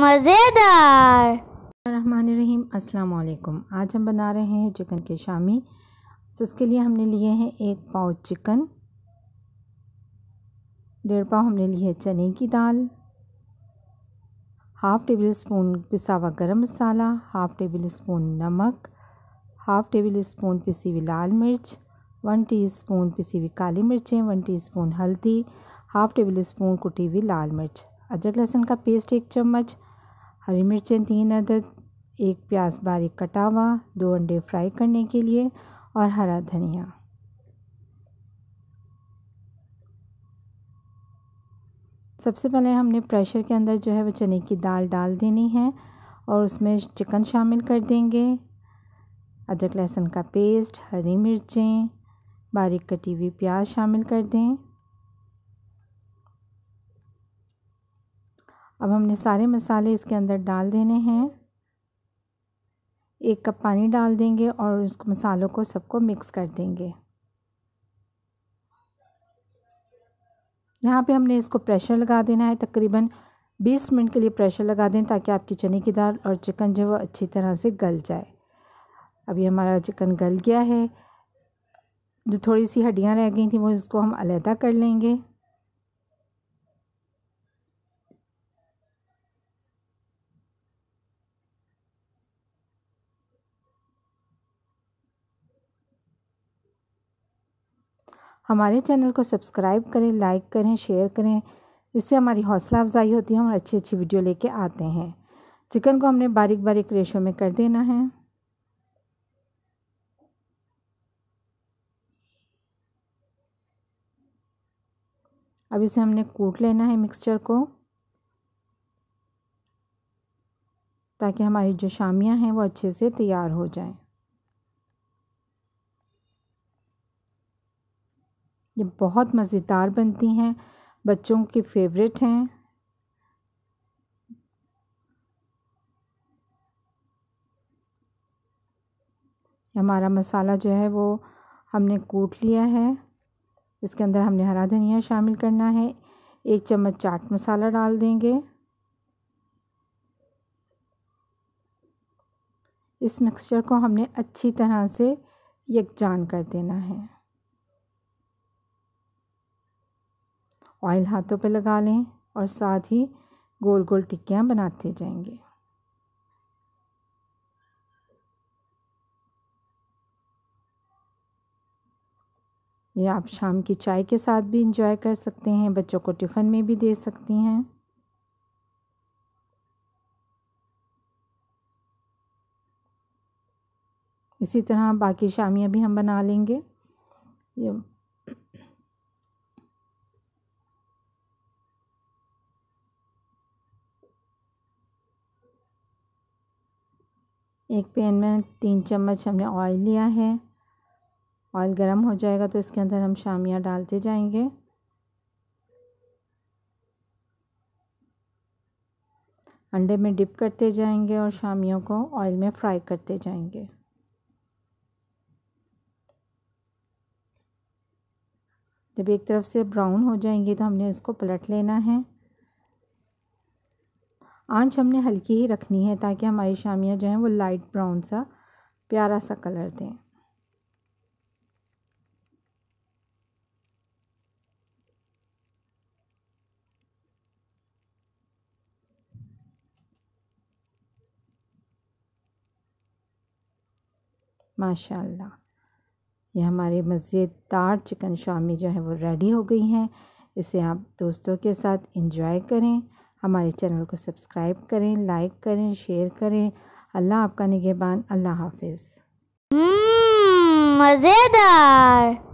मज़ेदार रहीम अस्सलाम वालेकुम आज हम बना रहे हैं चिकन के शामी तो इसके लिए हमने लिए हैं एक पाव चिकन डेढ़ पाव हमने लिए है चने की दाल हाफ़ टेबल स्पून पिसा हुआ गर्म मसाला हाफ़ टेबल स्पून नमक हाफ़ टेबल स्पून पिसी हुई लाल मिर्च वन टीस्पून पिसी हुई काली मिर्चें वन टीस्पून हल्दी हाफ़ टेबल स्पून कुटी हुई लाल मिर्च अदरक लहसुन का पेस्ट एक चम्मच हरी मिर्चें तीन अदद एक प्याज बारीक कटा हुआ दो अंडे फ्राई करने के लिए और हरा धनिया सबसे पहले हमने प्रेशर के अंदर जो है वो चने की दाल डाल देनी है और उसमें चिकन शामिल कर देंगे अदरक लहसुन का पेस्ट हरी मिर्चें बारीक कटी हुई प्याज शामिल कर दें अब हमने सारे मसाले इसके अंदर डाल देने हैं एक कप पानी डाल देंगे और उस मसालों को सबको मिक्स कर देंगे यहाँ पे हमने इसको प्रेशर लगा देना है तकरीबन 20 मिनट के लिए प्रेशर लगा दें ताकि आपकी चने की दाल और चिकन जो है वो अच्छी तरह से गल जाए अभी हमारा चिकन गल गया है जो थोड़ी सी हड्डियाँ रह गई थी वो इसको हम अलहदा कर लेंगे हमारे चैनल को सब्सक्राइब करें लाइक करें शेयर करें इससे हमारी हौसला अफजाई होती है हम अच्छी अच्छी वीडियो लेके आते हैं चिकन को हमने बारीक बारीक रेशों में कर देना है अब इसे हमने कूट लेना है मिक्सचर को ताकि हमारी जो शामियाँ हैं वो अच्छे से तैयार हो जाएं ये बहुत मज़ेदार बनती हैं बच्चों के फेवरेट हैं हमारा मसाला जो है वो हमने कूट लिया है इसके अंदर हमने हरा धनिया शामिल करना है एक चम्मच चाट मसाला डाल देंगे इस मिक्सचर को हमने अच्छी तरह से यकजान कर देना है ऑयल हाथों पे लगा लें और साथ ही गोल गोल टिक्कियाँ बनाते जाएंगे ये आप शाम की चाय के साथ भी इंजॉय कर सकते हैं बच्चों को टिफ़िन में भी दे सकती हैं इसी तरह बाकी शामियाँ भी हम बना लेंगे ये एक पैन में तीन चम्मच हमने ऑयल लिया है ऑयल गर्म हो जाएगा तो इसके अंदर हम शामियाँ डालते जाएंगे अंडे में डिप करते जाएंगे और शामियों को ऑयल में फ्राई करते जाएंगे जब एक तरफ से ब्राउन हो जाएंगे तो हमने इसको पलट लेना है आंच हमने हल्की ही रखनी है ताकि हमारी शामियाँ जो हैं वो लाइट ब्राउन सा प्यारा सा कलर दें माशाल्लाह ये हमारे मज़ेदार चिकन शामी जो है वो रेडी हो गई हैं इसे आप दोस्तों के साथ इंजॉय करें हमारे चैनल को सब्सक्राइब करें लाइक करें शेयर करें अल्लाह आपका निगहबान अल्लाह हाफिज़ हम्म, मज़ेदार